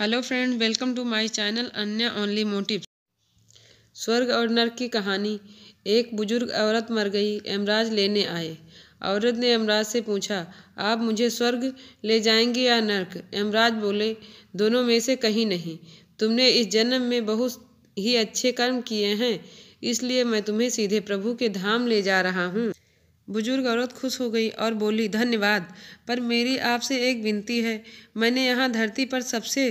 hello friend welcome to my channel अन्य only motive स्वर्ग और नर्क की कहानी एक बुजुर्ग औरत मर गई अमराज लेने आए औरत ने अमराज से पूछा आप मुझे स्वर्ग ले जाएंगे या नर्क एमराज बोले दोनों में से कहीं नहीं तुमने इस जन्म में बहुत ही अच्छे कर्म किए हैं इसलिए मैं तुम्हें सीधे प्रभु के धाम ले जा रहा हूँ बुजुर्ग औरत खुश हो गई और बोली धन्यवाद पर मेरी आपसे एक विनती है मैंने यहाँ धरती पर सबसे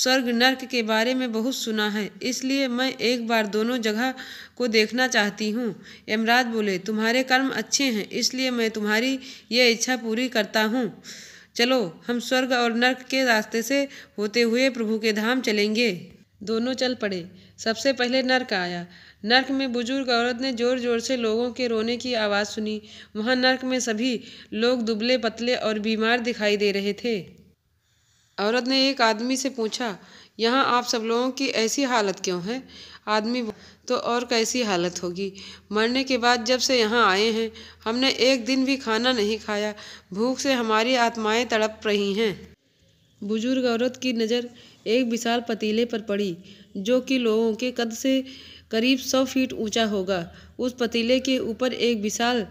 स्वर्ग नर्क के बारे में बहुत सुना है इसलिए मैं एक बार दोनों जगह को देखना चाहती हूँ यमराज बोले तुम्हारे कर्म अच्छे हैं इसलिए मैं तुम्हारी ये इच्छा पूरी करता हूँ चलो हम स्वर्ग और नर्क के रास्ते से होते हुए प्रभु के धाम चलेंगे दोनों चल पड़े सबसे पहले नर्क आया नर्क में बुजुर्ग औरत ने जोर जोर से लोगों के रोने की आवाज़ सुनी वहाँ नर्क में सभी लोग दुबले पतले और बीमार दिखाई दे रहे थे औरत ने एक आदमी से पूछा यहाँ आप सब लोगों की ऐसी हालत क्यों है आदमी तो और कैसी हालत होगी मरने के बाद जब से यहाँ आए हैं हमने एक दिन भी खाना नहीं खाया भूख से हमारी आत्माएं तड़प रही हैं बुजुर्ग औरत की नज़र एक विशाल पतीले पर पड़ी जो कि लोगों के कद से करीब सौ फीट ऊंचा होगा उस पतीले के ऊपर एक विशाल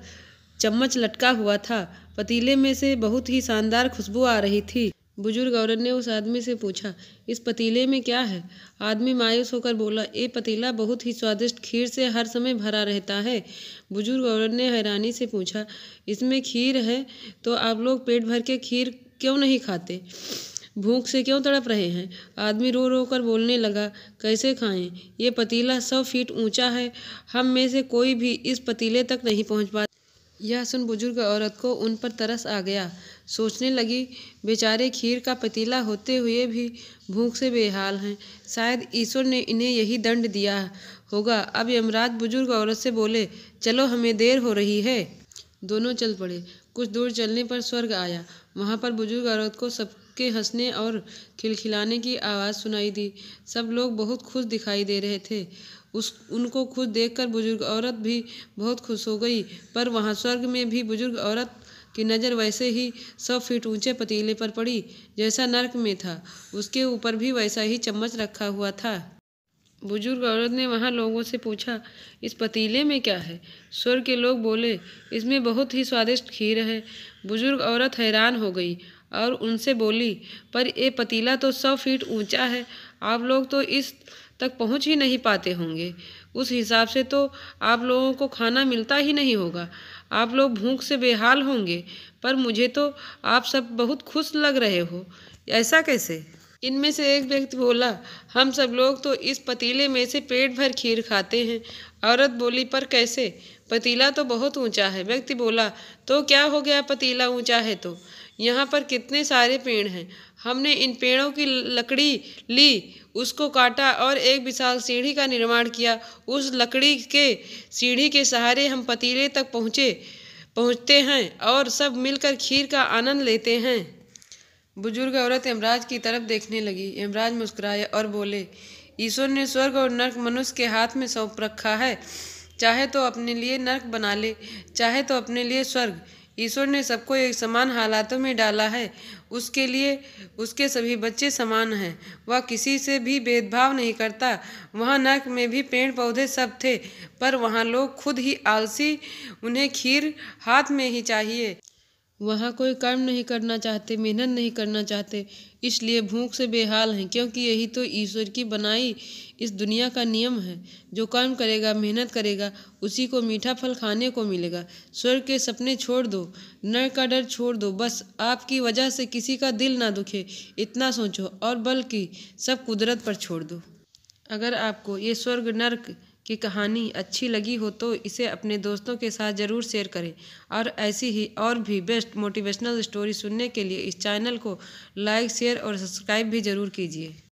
चम्मच लटका हुआ था पतीले में से बहुत ही शानदार खुशबू आ रही थी बुजुर्ग औरत ने उस आदमी से पूछा इस पतीले में क्या है आदमी मायूस होकर बोला ये पतीला बहुत ही स्वादिष्ट खीर से हर समय भरा रहता है बुजुर्ग औरत ने हैरानी से पूछा इसमें खीर है तो आप लोग पेट भर के खीर क्यों नहीं खाते भूख से क्यों तड़प रहे हैं आदमी रो रो कर बोलने लगा कैसे खाएं ये पतीला सौ फीट ऊंचा है हम में से कोई भी इस पतीले तक नहीं पहुंच पा यह सुन बुजुर्ग औरत को उन पर तरस आ गया सोचने लगी बेचारे खीर का पतीला होते हुए भी भूख से बेहाल हैं शायद ईश्वर ने इन्हें यही दंड दिया होगा अब यमराज बुजुर्ग औरत से बोले चलो हमें देर हो रही है दोनों चल पड़े कुछ दूर चलने पर स्वर्ग आया वहाँ पर बुजुर्ग औरत को सब उसके हंसने और खिलखिलाने की आवाज़ सुनाई दी सब लोग बहुत खुश दिखाई दे रहे थे उस उनको खुश देखकर बुजुर्ग औरत भी बहुत खुश हो गई पर वहाँ स्वर्ग में भी बुजुर्ग औरत की नज़र वैसे ही सौ फीट ऊंचे पतीले पर पड़ी जैसा नर्क में था उसके ऊपर भी वैसा ही चम्मच रखा हुआ था बुजुर्ग औरत ने वहाँ लोगों से पूछा इस पतीले में क्या है स्वर के लोग बोले इसमें बहुत ही स्वादिष्ट खीर है बुजुर्ग औरत हैरान हो गई और उनसे बोली पर ये पतीला तो सौ फीट ऊंचा है आप लोग तो इस तक पहुंच ही नहीं पाते होंगे उस हिसाब से तो आप लोगों को खाना मिलता ही नहीं होगा आप लोग भूख से बेहाल होंगे पर मुझे तो आप सब बहुत खुश लग रहे हो ऐसा कैसे इनमें से एक व्यक्ति बोला हम सब लोग तो इस पतीले में से पेट भर खीर खाते हैं औरत बोली पर कैसे पतीला तो बहुत ऊंचा है व्यक्ति बोला तो क्या हो गया पतीला ऊंचा है तो यहाँ पर कितने सारे पेड़ हैं हमने इन पेड़ों की लकड़ी ली उसको काटा और एक विशाल सीढ़ी का निर्माण किया उस लकड़ी के सीढ़ी के सहारे हम पतीले तक पहुँचे पहुँचते हैं और सब मिलकर खीर का आनंद लेते हैं बुजुर्ग औरत यमराज की तरफ देखने लगी यमराज मुस्कुराए और बोले ईश्वर ने स्वर्ग और नर्क मनुष्य के हाथ में सौंप रखा है चाहे तो अपने लिए नर्क बना ले चाहे तो अपने लिए स्वर्ग ईश्वर ने सबको एक समान हालातों में डाला है उसके लिए उसके सभी बच्चे समान हैं वह किसी से भी भेदभाव नहीं करता वहाँ नर्क में भी पेड़ पौधे सब थे पर वहाँ लोग खुद ही आलसी उन्हें खीर हाथ में ही चाहिए वहाँ कोई कर्म नहीं करना चाहते मेहनत नहीं करना चाहते इसलिए भूख से बेहाल हैं क्योंकि यही तो ईश्वर की बनाई इस दुनिया का नियम है जो कर्म करेगा मेहनत करेगा उसी को मीठा फल खाने को मिलेगा स्वर्ग के सपने छोड़ दो नर का डर छोड़ दो बस आपकी वजह से किसी का दिल ना दुखे इतना सोचो और बल्कि सब कुदरत पर छोड़ दो अगर आपको ये स्वर्ग नर्क की कहानी अच्छी लगी हो तो इसे अपने दोस्तों के साथ ज़रूर शेयर करें और ऐसी ही और भी बेस्ट मोटिवेशनल स्टोरी सुनने के लिए इस चैनल को लाइक शेयर और सब्सक्राइब भी ज़रूर कीजिए